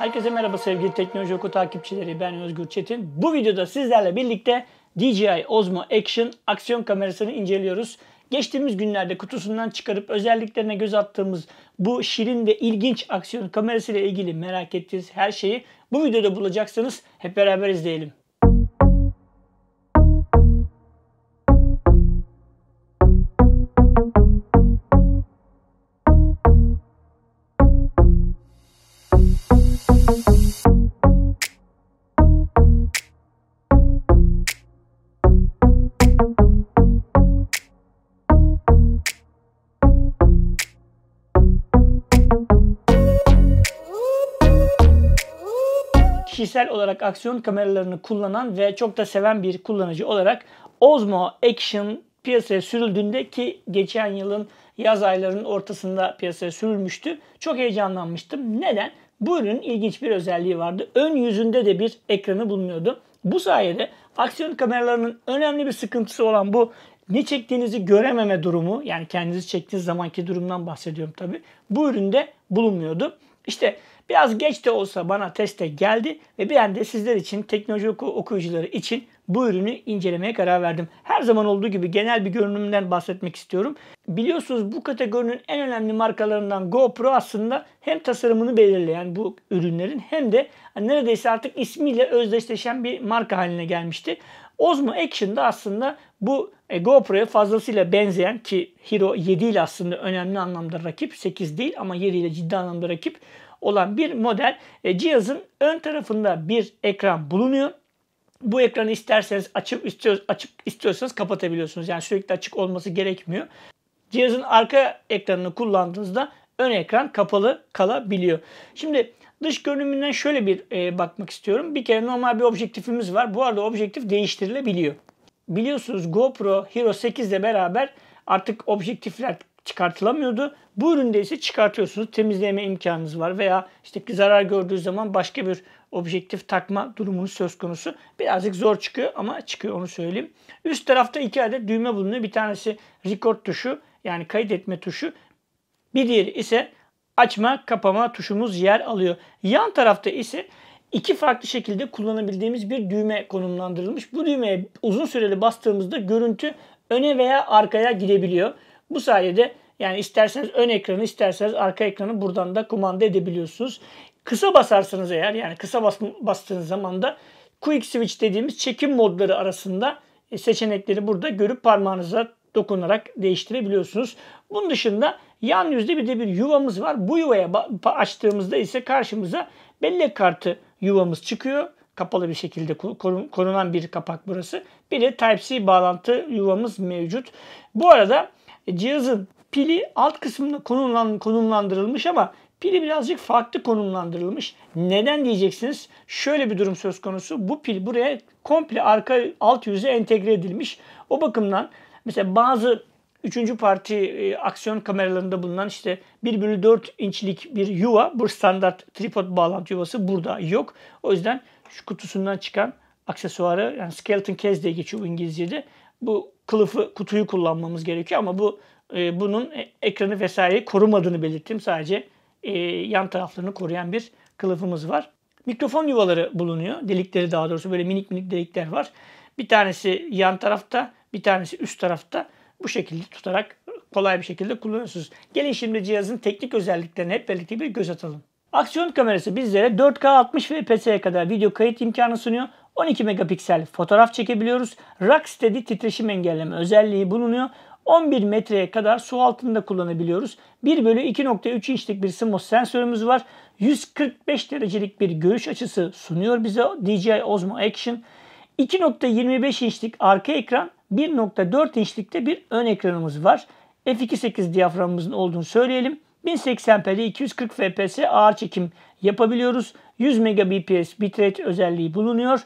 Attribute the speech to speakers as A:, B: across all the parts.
A: Herkese merhaba sevgili Teknoloji Oku takipçileri. Ben Özgür Çetin. Bu videoda sizlerle birlikte DJI Osmo Action aksiyon kamerasını inceliyoruz. Geçtiğimiz günlerde kutusundan çıkarıp özelliklerine göz attığımız bu şirin ve ilginç aksiyon kamerasıyla ilgili merak ettiğiniz her şeyi bu videoda bulacaksınız. Hep beraber izleyelim. kişisel olarak aksiyon kameralarını kullanan ve çok da seven bir kullanıcı olarak Osmo Action piyasaya sürüldüğünde ki geçen yılın yaz aylarının ortasında piyasaya sürülmüştü. Çok heyecanlanmıştım. Neden? Bu ürünün ilginç bir özelliği vardı. Ön yüzünde de bir ekranı bulunuyordu. Bu sayede aksiyon kameralarının önemli bir sıkıntısı olan bu ne çektiğinizi görememe durumu yani kendinizi çektiğiniz zamanki durumdan bahsediyorum tabi. Bu üründe bulunmuyordu. İşte Biraz geç de olsa bana teste geldi ve bir anda sizler için teknoloji oku okuyucuları için bu ürünü incelemeye karar verdim. Her zaman olduğu gibi genel bir görünümden bahsetmek istiyorum. Biliyorsunuz bu kategorinin en önemli markalarından GoPro aslında hem tasarımını belirleyen bu ürünlerin hem de neredeyse artık ismiyle özdeşleşen bir marka haline gelmişti. Osmo Action da aslında bu e, GoPro'ya fazlasıyla benzeyen ki Hero 7 ile aslında önemli anlamda rakip. 8 değil ama 7 ile ciddi anlamda rakip olan bir model. E, cihazın ön tarafında bir ekran bulunuyor. Bu ekranı isterseniz açıp istiyor, açıp istiyorsanız kapatabiliyorsunuz. Yani sürekli açık olması gerekmiyor. Cihazın arka ekranını kullandığınızda ön ekran kapalı kalabiliyor. Şimdi dış görünümünden şöyle bir e, bakmak istiyorum. Bir kere normal bir objektifimiz var. Bu arada objektif değiştirilebiliyor. Biliyorsunuz GoPro Hero 8 ile beraber artık objektifler çıkartılamıyordu. Bu üründe ise çıkartıyorsunuz. Temizleme imkanınız var veya işte zarar gördüğü zaman başka bir objektif takma durumunuz söz konusu. Birazcık zor çıkıyor ama çıkıyor onu söyleyeyim. Üst tarafta iki adet düğme bulunuyor. Bir tanesi record tuşu yani kayıt etme tuşu. Bir diğeri ise açma kapama tuşumuz yer alıyor. Yan tarafta ise iki farklı şekilde kullanabildiğimiz bir düğme konumlandırılmış. Bu düğmeye uzun süreli bastığımızda görüntü öne veya arkaya gidebiliyor. Bu sayede yani isterseniz ön ekranı isterseniz arka ekranı buradan da kumanda edebiliyorsunuz. Kısa basarsanız eğer yani kısa bas, bastığınız zaman da Quick Switch dediğimiz çekim modları arasında e, seçenekleri burada görüp parmağınıza dokunarak değiştirebiliyorsunuz. Bunun dışında yan yüzde bir de bir yuvamız var. Bu yuvaya açtığımızda ise karşımıza bellek kartı yuvamız çıkıyor. Kapalı bir şekilde korunan bir kapak burası. Bir de Type-C bağlantı yuvamız mevcut. Bu arada e, cihazın pili alt kısmında konumlan, konumlandırılmış ama pili birazcık farklı konumlandırılmış. Neden diyeceksiniz? Şöyle bir durum söz konusu. Bu pil buraya komple arka alt yüze entegre edilmiş. O bakımdan mesela bazı üçüncü parti e, aksiyon kameralarında bulunan işte 1 bölü 4 inçlik bir yuva. Bu standart tripod bağlantı yuvası burada yok. O yüzden şu kutusundan çıkan aksesuarı yani skeleton case diye geçiyor bu İngilizce'de. Bu kılıfı, kutuyu kullanmamız gerekiyor ama bu e, bunun e, ekranı vesaireyi korumadığını belirttim. Sadece e, yan taraflarını koruyan bir kılıfımız var. Mikrofon yuvaları bulunuyor. Delikleri daha doğrusu böyle minik minik delikler var. Bir tanesi yan tarafta, bir tanesi üst tarafta. Bu şekilde tutarak kolay bir şekilde kullanıyorsunuz. Gelin şimdi cihazın teknik özelliklerine hep birlikte bir göz atalım. Aksiyon kamerası bizlere 4K 60 FPS'ye kadar video kayıt imkanı sunuyor. 12 megapiksel fotoğraf çekebiliyoruz. Rocksteady titreşim engelleme özelliği bulunuyor. 11 metreye kadar su altında kullanabiliyoruz. 1 bölü 2.3 inçlik bir CMOS sensörümüz var. 145 derecelik bir görüş açısı sunuyor bize DJI Osmo Action. 2.25 inçlik arka ekran, 1.4 inçlikte bir ön ekranımız var. F2.8 diyaframımızın olduğunu söyleyelim. 1080p'de 240 fps ağır çekim yapabiliyoruz. 100 Mbps bitrate özelliği bulunuyor.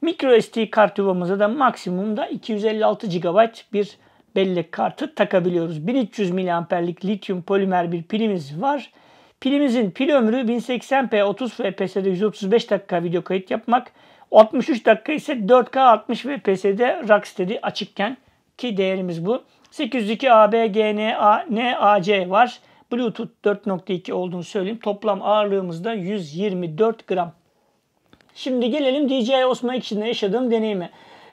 A: Micro SD kart yuvamıza da maksimumda 256 GB bir bellek kartı takabiliyoruz. 1300 mAh'lik lityum polimer bir pilimiz var. Pilimizin pil ömrü 1080p 30 fps'de 135 dakika video kayıt yapmak, 63 dakika ise 4K 60 fps'de Rocksteady açıkken ki değerimiz bu. 802 AB, NAC var. Bluetooth 4.2 olduğunu söyleyeyim. Toplam ağırlığımız da 124 gram. Şimdi gelelim DJI Osmo Action'da yaşadığım deneyime.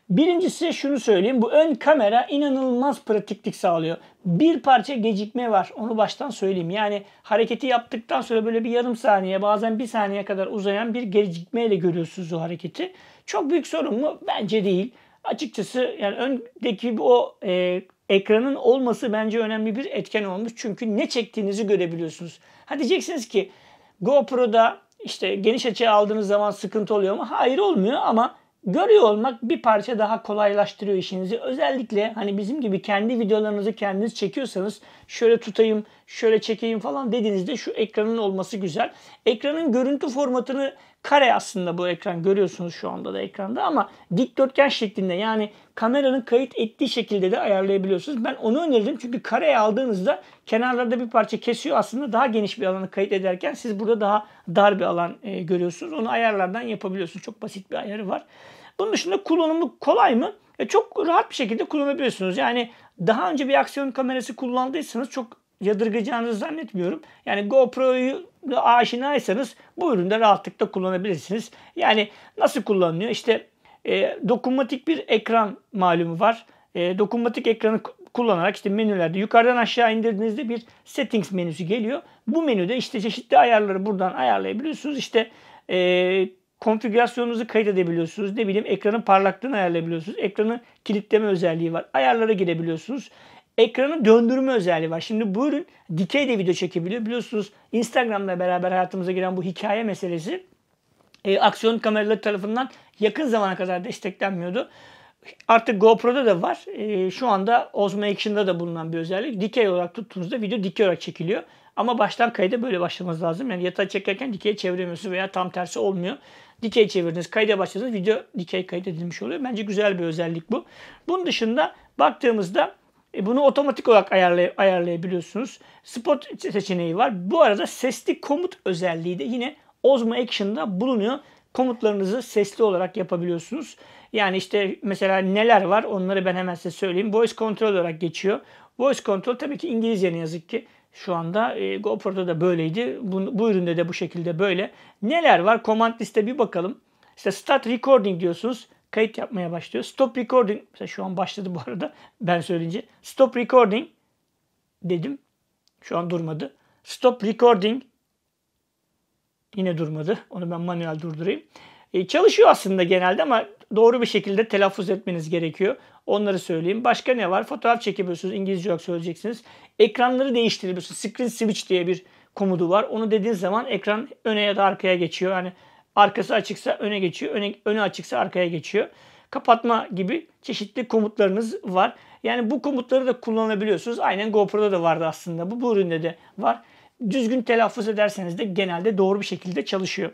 A: Birincisi şunu söyleyeyim. Bu ön kamera inanılmaz pratiklik sağlıyor. Bir parça gecikme var. Onu baştan söyleyeyim. Yani hareketi yaptıktan sonra böyle bir yarım saniye bazen bir saniye kadar uzayan bir gecikmeyle görüyorsunuz o hareketi. Çok büyük sorun mu? Bence değil. Açıkçası yani öndeki o e, ekranın olması bence önemli bir etken olmuş. Çünkü ne çektiğinizi görebiliyorsunuz. Ha diyeceksiniz ki GoPro'da işte geniş açı aldığınız zaman sıkıntı oluyor mu? Hayır olmuyor ama görüyor olmak bir parça daha kolaylaştırıyor işinizi. Özellikle hani bizim gibi kendi videolarınızı kendiniz çekiyorsanız şöyle tutayım, şöyle çekeyim falan dediğinizde şu ekranın olması güzel. Ekranın görüntü formatını kare aslında bu ekran görüyorsunuz şu anda da ekranda ama dikdörtgen şeklinde yani kameranın kayıt ettiği şekilde de ayarlayabiliyorsunuz. Ben onu öneririm çünkü kareye aldığınızda kenarlarda bir parça kesiyor aslında daha geniş bir alanı kayıt ederken siz burada daha dar bir alan e, görüyorsunuz. Onu ayarlardan yapabiliyorsunuz. Çok basit bir ayarı var. Bunun dışında kullanımı kolay mı? E, çok rahat bir şekilde kullanabiliyorsunuz. Yani daha önce bir aksiyon kamerası kullandıysanız çok yadırgayacağınızı zannetmiyorum. Yani GoPro'yu aşinaysanız bu üründe rahatlıkla kullanabilirsiniz. Yani nasıl kullanılıyor? İşte e, dokunmatik bir ekran malumu var. E, dokunmatik ekranı kullanarak işte menülerde yukarıdan aşağı indirdiğinizde bir settings menüsü geliyor. Bu menüde işte çeşitli ayarları buradan ayarlayabiliyorsunuz. İşte e, konfigürasyonunuzu kaydedebiliyorsunuz. Ne bileyim ekranın parlaklığını ayarlayabiliyorsunuz. Ekranı kilitleme özelliği var. Ayarlara girebiliyorsunuz ekranı döndürme özelliği var. Şimdi bu ürün dikey de video çekebiliyor. Biliyorsunuz Instagram'la beraber hayatımıza giren bu hikaye meselesi e, aksiyon kameraları tarafından yakın zamana kadar desteklenmiyordu. Artık GoPro'da da var. E, şu anda Osmo Action'da da bulunan bir özellik. Dikey olarak tuttuğunuzda video dikey olarak çekiliyor. Ama baştan kayda böyle başlamanız lazım. Yani yatağa çekerken dikey çeviremiyorsunuz veya tam tersi olmuyor. Dikey çevirdiniz, kayda başladınız, video dikey kaydedilmiş oluyor. Bence güzel bir özellik bu. Bunun dışında baktığımızda e, bunu otomatik olarak ayarlay- ayarlayabiliyorsunuz. Spot seçeneği var. Bu arada sesli komut özelliği de yine Ozmo Action'da bulunuyor. Komutlarınızı sesli olarak yapabiliyorsunuz. Yani işte mesela neler var onları ben hemen size söyleyeyim. Voice Control olarak geçiyor. Voice Control tabii ki İngilizce ne yazık ki. Şu anda e, GoPro'da da böyleydi. Bu, bu üründe de bu şekilde böyle. Neler var? Command liste bir bakalım. İşte Start Recording diyorsunuz kayıt yapmaya başlıyor. Stop recording. Mesela şu an başladı bu arada ben söyleyince. Stop recording dedim. Şu an durmadı. Stop recording. Yine durmadı. Onu ben manuel durdurayım. E, çalışıyor aslında genelde ama doğru bir şekilde telaffuz etmeniz gerekiyor. Onları söyleyeyim. Başka ne var? Fotoğraf çekebiliyorsunuz. İngilizce olarak söyleyeceksiniz. Ekranları değiştirebiliyorsunuz. Screen switch diye bir komutu var. Onu dediğiniz zaman ekran öne ya da arkaya geçiyor. Yani Arkası açıksa öne geçiyor. Öne, önü açıksa arkaya geçiyor. Kapatma gibi çeşitli komutlarınız var. Yani bu komutları da kullanabiliyorsunuz. Aynen GoPro'da da vardı aslında. Bu, bu üründe de var. Düzgün telaffuz ederseniz de genelde doğru bir şekilde çalışıyor.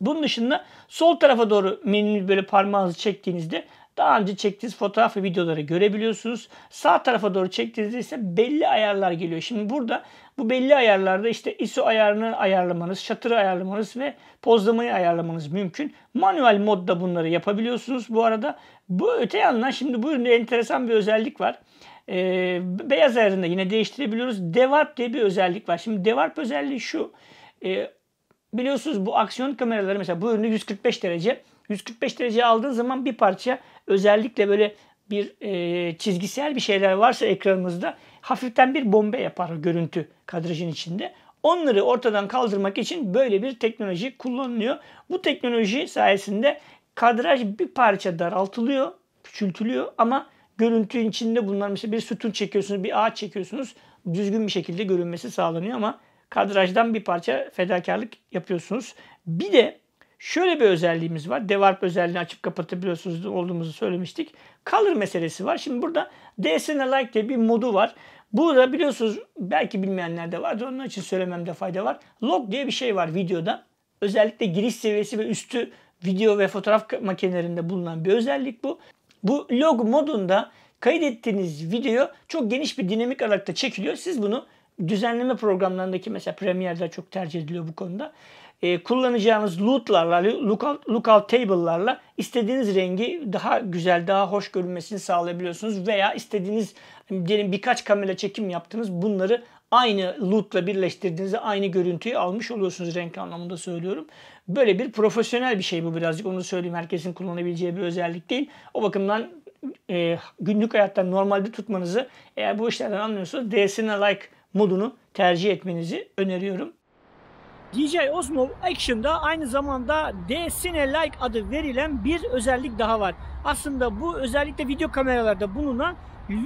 A: Bunun dışında sol tarafa doğru menüyü böyle parmağınızı çektiğinizde daha önce çektiğiniz fotoğraf ve videoları görebiliyorsunuz. Sağ tarafa doğru çektiğinizde ise belli ayarlar geliyor. Şimdi burada bu belli ayarlarda işte ISO ayarını ayarlamanız, şatırı ayarlamanız ve pozlamayı ayarlamanız mümkün. Manuel modda bunları yapabiliyorsunuz bu arada. Bu öte yandan şimdi bu üründe enteresan bir özellik var. Ee, beyaz ayarında yine değiştirebiliyoruz. Devarp diye bir özellik var. Şimdi devarp özelliği şu. Ee, biliyorsunuz bu aksiyon kameraları mesela bu ürünü 145 derece. 145 derece aldığın zaman bir parça özellikle böyle bir e, çizgisel bir şeyler varsa ekranımızda hafiften bir bombe yapar görüntü kadrajın içinde. Onları ortadan kaldırmak için böyle bir teknoloji kullanılıyor. Bu teknoloji sayesinde kadraj bir parça daraltılıyor, küçültülüyor ama görüntünün içinde bunlar mesela bir sütun çekiyorsunuz, bir ağaç çekiyorsunuz. Düzgün bir şekilde görünmesi sağlanıyor ama kadrajdan bir parça fedakarlık yapıyorsunuz. Bir de Şöyle bir özelliğimiz var. Devarp özelliğini açıp kapatabiliyorsunuz olduğumuzu söylemiştik. Color meselesi var. Şimdi burada DSNLike diye bir modu var. Burada biliyorsunuz belki bilmeyenler de vardır. Onun için söylememde fayda var. Log diye bir şey var videoda. Özellikle giriş seviyesi ve üstü video ve fotoğraf makinelerinde bulunan bir özellik bu. Bu log modunda kaydettiğiniz video çok geniş bir dinamik aralıkta çekiliyor. Siz bunu düzenleme programlarındaki mesela Premiere'de çok tercih ediliyor bu konuda e, kullanacağınız lootlarla, lookout, lookout table'larla istediğiniz rengi daha güzel, daha hoş görünmesini sağlayabiliyorsunuz. Veya istediğiniz diyelim birkaç kamera çekim yaptınız. Bunları aynı loot'la birleştirdiğinizde aynı görüntüyü almış oluyorsunuz renk anlamında söylüyorum. Böyle bir profesyonel bir şey bu birazcık onu söyleyeyim. Herkesin kullanabileceği bir özellik değil. O bakımdan e, günlük hayatta normalde tutmanızı eğer bu işlerden anlıyorsanız DSN Like modunu tercih etmenizi öneriyorum. DJ Osmo Action'da aynı zamanda d DCine Like adı verilen bir özellik daha var. Aslında bu özellikle video kameralarda bulunan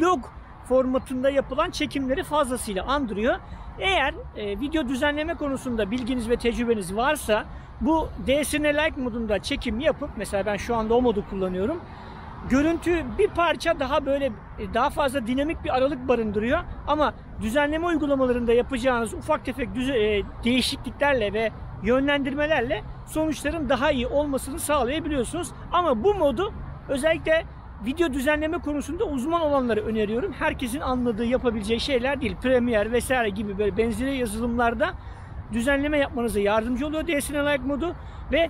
A: log formatında yapılan çekimleri fazlasıyla andırıyor. Eğer e, video düzenleme konusunda bilginiz ve tecrübeniz varsa bu d DSN Like modunda çekim yapıp mesela ben şu anda o modu kullanıyorum görüntü bir parça daha böyle e, daha fazla dinamik bir aralık barındırıyor. Ama düzenleme uygulamalarında yapacağınız ufak tefek düze, e, değişikliklerle ve yönlendirmelerle sonuçların daha iyi olmasını sağlayabiliyorsunuz. Ama bu modu özellikle video düzenleme konusunda uzman olanları öneriyorum. Herkesin anladığı, yapabileceği şeyler değil. Premiere vesaire gibi böyle benzeri yazılımlarda düzenleme yapmanıza yardımcı oluyor DSLR Like modu ve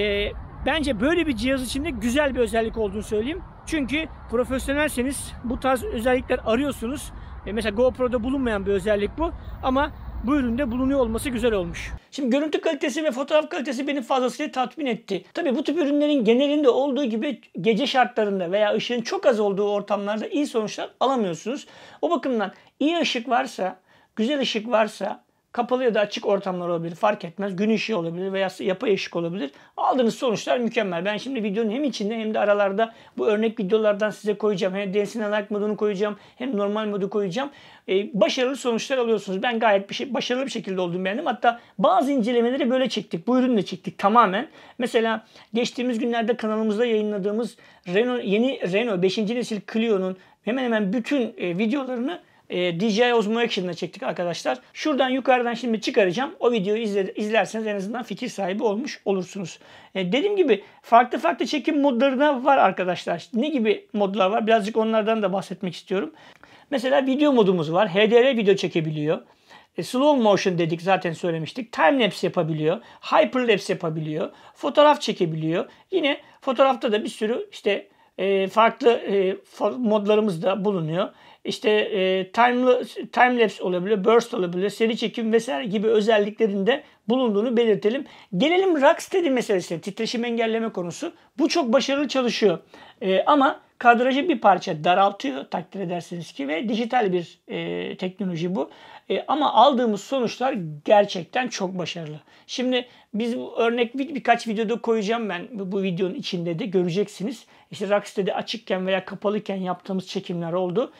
A: e, Bence böyle bir cihaz içinde güzel bir özellik olduğunu söyleyeyim. Çünkü profesyonelseniz bu tarz özellikler arıyorsunuz. E, mesela GoPro'da bulunmayan bir özellik bu ama bu üründe bulunuyor olması güzel olmuş. Şimdi görüntü kalitesi ve fotoğraf kalitesi beni fazlasıyla tatmin etti. Tabi bu tip ürünlerin genelinde olduğu gibi gece şartlarında veya ışığın çok az olduğu ortamlarda iyi sonuçlar alamıyorsunuz. O bakımdan iyi ışık varsa, güzel ışık varsa Kapalı ya da açık ortamlar olabilir. Fark etmez. Gün ışığı olabilir veya yapı eşik olabilir. Aldığınız sonuçlar mükemmel. Ben şimdi videonun hem içinde hem de aralarda bu örnek videolardan size koyacağım. Hem DSN Like modunu koyacağım. Hem normal modu koyacağım. Ee, başarılı sonuçlar alıyorsunuz. Ben gayet bir şey, başarılı bir şekilde oldum beğendim. Hatta bazı incelemeleri böyle çektik. Bu ürünle çektik tamamen. Mesela geçtiğimiz günlerde kanalımızda yayınladığımız Renault, yeni Renault 5. nesil Clio'nun hemen hemen bütün e, videolarını e, ee, DJI Osmo Action'la çektik arkadaşlar. Şuradan yukarıdan şimdi çıkaracağım. O videoyu izle, izlerseniz en azından fikir sahibi olmuş olursunuz. E, dediğim gibi farklı farklı çekim modları da var arkadaşlar. Ne gibi modlar var? Birazcık onlardan da bahsetmek istiyorum. Mesela video modumuz var. HDR video çekebiliyor. E, slow motion dedik zaten söylemiştik. Time lapse yapabiliyor. hyper lapse yapabiliyor. Fotoğraf çekebiliyor. Yine fotoğrafta da bir sürü işte e, farklı e, modlarımız da bulunuyor işte e, time, time lapse olabilir, burst olabilir, seri çekim vesaire gibi özelliklerinde bulunduğunu belirtelim. Gelelim Rocksteady meselesine, titreşim engelleme konusu. Bu çok başarılı çalışıyor e, ama kadrajı bir parça daraltıyor takdir edersiniz ki ve dijital bir e, teknoloji bu. E, ama aldığımız sonuçlar gerçekten çok başarılı. Şimdi biz bu örnek bir, birkaç videoda koyacağım ben bu, bu videonun içinde de göreceksiniz. İşte Rocksteady açıkken veya kapalıken yaptığımız çekimler oldu.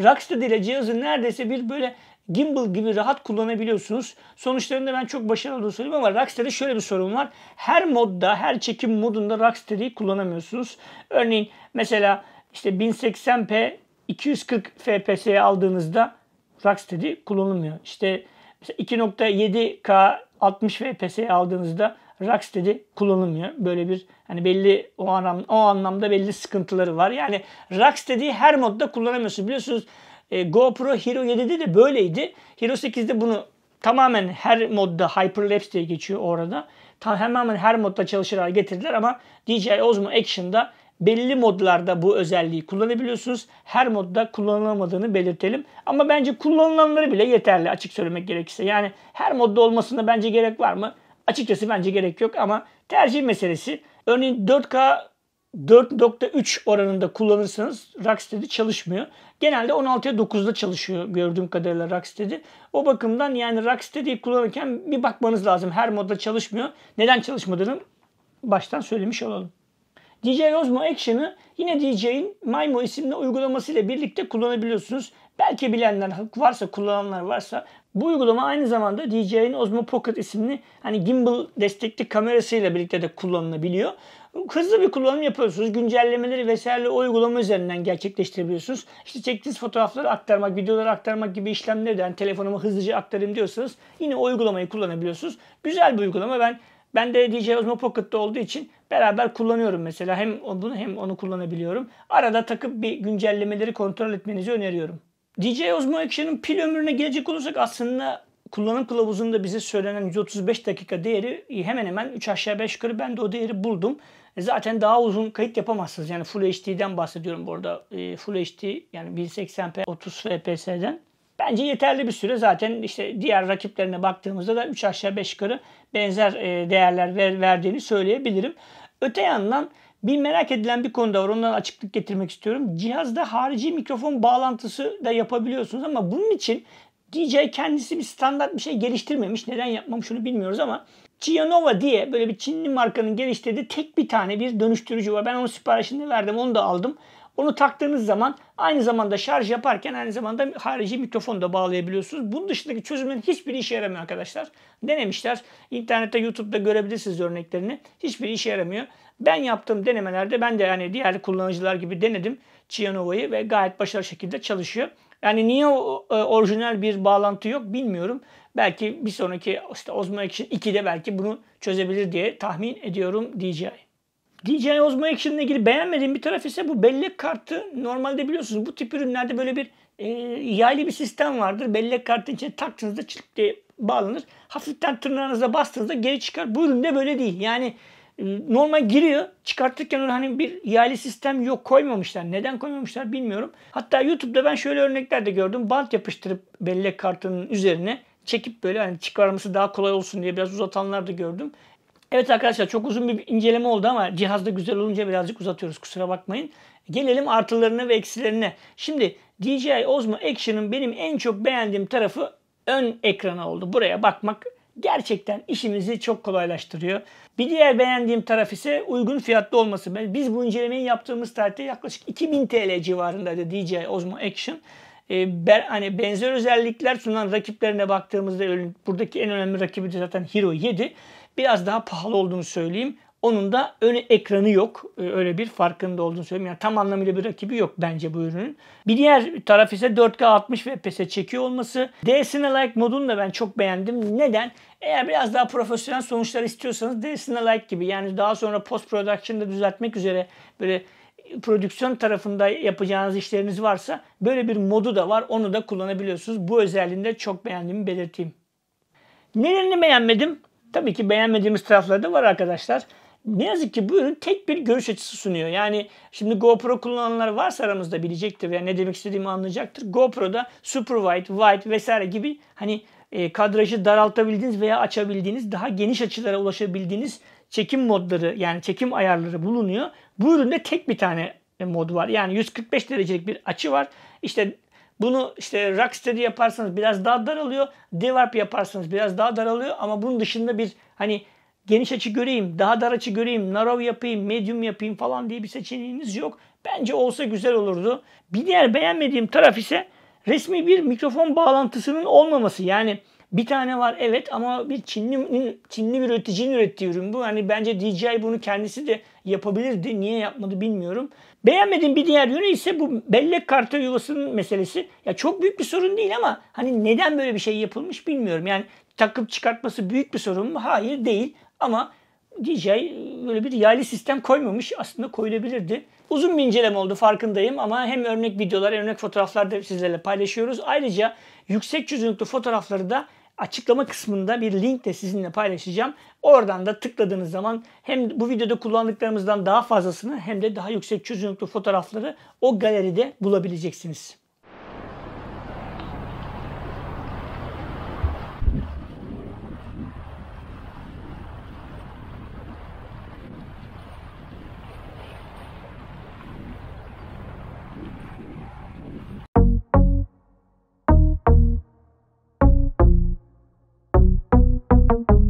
A: Rocksteady ile cihazı neredeyse bir böyle gimbal gibi rahat kullanabiliyorsunuz. Sonuçlarında ben çok başarılı olduğunu söyleyeyim ama Rocksteady'de şöyle bir sorun var. Her modda, her çekim modunda Rocksteady'yi kullanamıyorsunuz. Örneğin mesela işte 1080p 240 FPS'ye aldığınızda Rocksteady kullanılmıyor. İşte 2.7K 60 FPS'ye aldığınızda Rocksteady kullanılmıyor. Böyle bir hani belli o, anlam, o anlamda belli sıkıntıları var. Yani Rocksteady'yi her modda kullanamıyorsun. Biliyorsunuz e, GoPro Hero 7'de de böyleydi. Hero 8'de bunu tamamen her modda Hyperlapse diye geçiyor orada. Tamamen her modda çalışır hale getirdiler ama DJI Osmo Action'da belli modlarda bu özelliği kullanabiliyorsunuz. Her modda kullanılamadığını belirtelim. Ama bence kullanılanları bile yeterli açık söylemek gerekirse. Yani her modda olmasına bence gerek var mı? açıkçası bence gerek yok ama tercih meselesi. Örneğin 4K 4.3 oranında kullanırsanız Rocksteady çalışmıyor. Genelde 16'ya 9'da çalışıyor gördüğüm kadarıyla Rocksteady. O bakımdan yani Rocksteady'yi kullanırken bir bakmanız lazım. Her modda çalışmıyor. Neden çalışmadığını baştan söylemiş olalım. DJ Osmo Action'ı yine DJ'in Maymo isimli uygulaması ile birlikte kullanabiliyorsunuz. Belki bilenler varsa, kullananlar varsa bu uygulama aynı zamanda DJI'nin Osmo Pocket isimli hani gimbal destekli kamerasıyla birlikte de kullanılabiliyor. Hızlı bir kullanım yapıyorsunuz. Güncellemeleri vesaire o uygulama üzerinden gerçekleştirebiliyorsunuz. İşte çektiğiniz fotoğrafları aktarmak, videoları aktarmak gibi işlemleri de yani telefonuma hızlıca aktarayım diyorsanız yine o uygulamayı kullanabiliyorsunuz. Güzel bir uygulama. Ben ben de DJ Osmo Pocket'ta olduğu için beraber kullanıyorum mesela. Hem bunu hem onu kullanabiliyorum. Arada takıp bir güncellemeleri kontrol etmenizi öneriyorum. DJ Osmo Action'ın pil ömrüne gelecek olursak aslında kullanım kılavuzunda bize söylenen 135 dakika değeri hemen hemen 3 aşağı 5 yukarı ben de o değeri buldum. E, zaten daha uzun kayıt yapamazsınız. Yani Full HD'den bahsediyorum burada. E, Full HD yani 1080p 30 FPS'den. Bence yeterli bir süre zaten işte diğer rakiplerine baktığımızda da 3 aşağı 5 yukarı benzer e, değerler verdiğini söyleyebilirim. Öte yandan bir merak edilen bir konu var. Ondan açıklık getirmek istiyorum. Cihazda harici mikrofon bağlantısı da yapabiliyorsunuz ama bunun için DJ kendisi bir standart bir şey geliştirmemiş. Neden yapmamış onu bilmiyoruz ama Cianova diye böyle bir Çinli markanın geliştirdiği tek bir tane bir dönüştürücü var. Ben onu siparişini verdim onu da aldım. Onu taktığınız zaman aynı zamanda şarj yaparken aynı zamanda harici mikrofonu da bağlayabiliyorsunuz. Bunun dışındaki çözümlerin hiçbiri işe yaramıyor arkadaşlar. Denemişler. İnternette YouTube'da görebilirsiniz örneklerini. Hiçbir işe yaramıyor. Ben yaptığım denemelerde ben de yani diğer kullanıcılar gibi denedim Chianova'yı ve gayet başarılı şekilde çalışıyor. Yani niye e, orijinal bir bağlantı yok bilmiyorum. Belki bir sonraki işte Osmo Action 2'de belki bunu çözebilir diye tahmin ediyorum DJI. DJI Osmo Action ile ilgili beğenmediğim bir taraf ise bu bellek kartı. Normalde biliyorsunuz bu tip ürünlerde böyle bir e, yaylı bir sistem vardır. Bellek kartın içine taktığınızda çırp diye bağlanır. Hafiften tırnağınızla bastığınızda geri çıkar. Bu üründe böyle değil. Yani e, normal giriyor. Çıkartırken hani bir yaylı sistem yok koymamışlar. Neden koymamışlar bilmiyorum. Hatta YouTube'da ben şöyle örnekler de gördüm. Bant yapıştırıp bellek kartının üzerine çekip böyle hani çıkarması daha kolay olsun diye biraz uzatanlar da gördüm. Evet arkadaşlar çok uzun bir inceleme oldu ama cihazda güzel olunca birazcık uzatıyoruz kusura bakmayın. Gelelim artılarına ve eksilerine. Şimdi DJI Osmo Action'ın benim en çok beğendiğim tarafı ön ekranı oldu. Buraya bakmak gerçekten işimizi çok kolaylaştırıyor. Bir diğer beğendiğim taraf ise uygun fiyatlı olması. Biz bu incelemeyi yaptığımız tarihte yaklaşık 2000 TL civarındaydı DJI Osmo Action. Ee, ben, hani benzer özellikler sunan rakiplerine baktığımızda buradaki en önemli rakibi de zaten Hero 7. Biraz daha pahalı olduğunu söyleyeyim. Onun da ön ekranı yok. Ee, öyle bir farkında olduğunu söyleyeyim. Yani tam anlamıyla bir rakibi yok bence bu ürünün. Bir diğer taraf ise 4K 60 FPS'e çekiyor olması. DSLR-like modunu da ben çok beğendim. Neden? Eğer biraz daha profesyonel sonuçlar istiyorsanız DSLR-like gibi yani daha sonra post production'da düzeltmek üzere böyle prodüksiyon tarafında yapacağınız işleriniz varsa böyle bir modu da var. Onu da kullanabiliyorsunuz. Bu özelliğini de çok beğendiğimi belirteyim. Nelerini beğenmedim? Tabii ki beğenmediğimiz tarafları da var arkadaşlar. Ne yazık ki bu ürün tek bir görüş açısı sunuyor. Yani şimdi GoPro kullananlar varsa aramızda bilecektir veya yani ne demek istediğimi anlayacaktır. GoPro'da super wide, wide vesaire gibi hani e, kadrajı daraltabildiğiniz veya açabildiğiniz, daha geniş açılara ulaşabildiğiniz çekim modları yani çekim ayarları bulunuyor. Bu üründe tek bir tane mod var. Yani 145 derecelik bir açı var. İşte bunu işte Rocksteady yaparsanız biraz daha daralıyor. DevApp yaparsanız biraz daha daralıyor. Ama bunun dışında bir hani geniş açı göreyim, daha dar açı göreyim, narrow yapayım, medium yapayım falan diye bir seçeneğiniz yok. Bence olsa güzel olurdu. Bir diğer beğenmediğim taraf ise resmi bir mikrofon bağlantısının olmaması. Yani bir tane var evet ama bir Çinli Çinli bir üreticinin ürettiği ürün bu. Hani bence DJI bunu kendisi de yapabilirdi. Niye yapmadı bilmiyorum. Beğenmediğim bir diğer yönü ise bu bellek kartı yuvasının meselesi. Ya çok büyük bir sorun değil ama hani neden böyle bir şey yapılmış bilmiyorum. Yani takıp çıkartması büyük bir sorun mu? Hayır değil. Ama DJ böyle bir yaylı sistem koymamış. Aslında koyulabilirdi. Uzun bir inceleme oldu farkındayım ama hem örnek videolar hem örnek fotoğraflar da sizlerle paylaşıyoruz. Ayrıca yüksek çözünürlüklü fotoğrafları da açıklama kısmında bir link de sizinle paylaşacağım. Oradan da tıkladığınız zaman hem bu videoda kullandıklarımızdan daha fazlasını hem de daha yüksek çözünürlüklü fotoğrafları o galeride bulabileceksiniz. thank you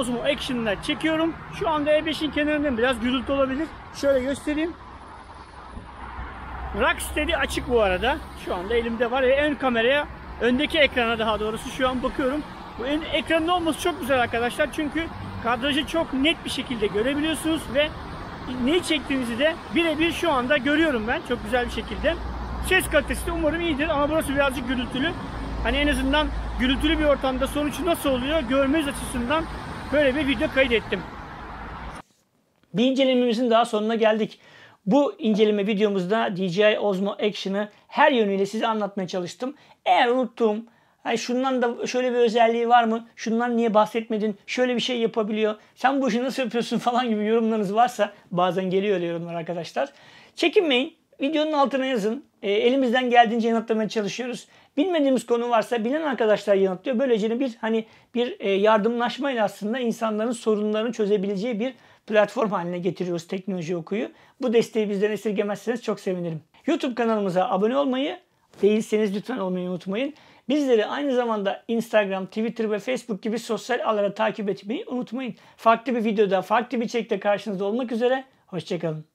A: Osmo Action'dan çekiyorum. Şu anda E5'in kenarından biraz gürültü olabilir. Şöyle göstereyim. Rocksteady açık bu arada. Şu anda elimde var ve ön kameraya, öndeki ekrana daha doğrusu şu an bakıyorum. Bu ön ekranın olması çok güzel arkadaşlar. Çünkü kadrajı çok net bir şekilde görebiliyorsunuz ve neyi çektiğinizi de birebir şu anda görüyorum ben çok güzel bir şekilde. Ses kalitesi de umarım iyidir ama burası birazcık gürültülü. Hani en azından gürültülü bir ortamda sonuç nasıl oluyor görmeniz açısından böyle bir video kaydettim. Bir incelememizin daha sonuna geldik. Bu inceleme videomuzda DJI Osmo Action'ı her yönüyle size anlatmaya çalıştım. Eğer unuttuğum yani şundan da şöyle bir özelliği var mı? Şundan niye bahsetmedin? Şöyle bir şey yapabiliyor. Sen bu işi nasıl yapıyorsun falan gibi yorumlarınız varsa bazen geliyor öyle yorumlar arkadaşlar. Çekinmeyin. Videonun altına yazın. E, elimizden geldiğince yanıtlamaya çalışıyoruz. Bilmediğimiz konu varsa bilen arkadaşlar yanıtlıyor. Böylece bir hani bir e, yardımlaşmayla aslında insanların sorunlarını çözebileceği bir platform haline getiriyoruz teknoloji okuyu. Bu desteği bizden esirgemezseniz çok sevinirim. YouTube kanalımıza abone olmayı değilseniz lütfen olmayı unutmayın. Bizleri aynı zamanda Instagram, Twitter ve Facebook gibi sosyal ağlara takip etmeyi unutmayın. Farklı bir videoda, farklı bir çekte karşınızda olmak üzere. Hoşçakalın.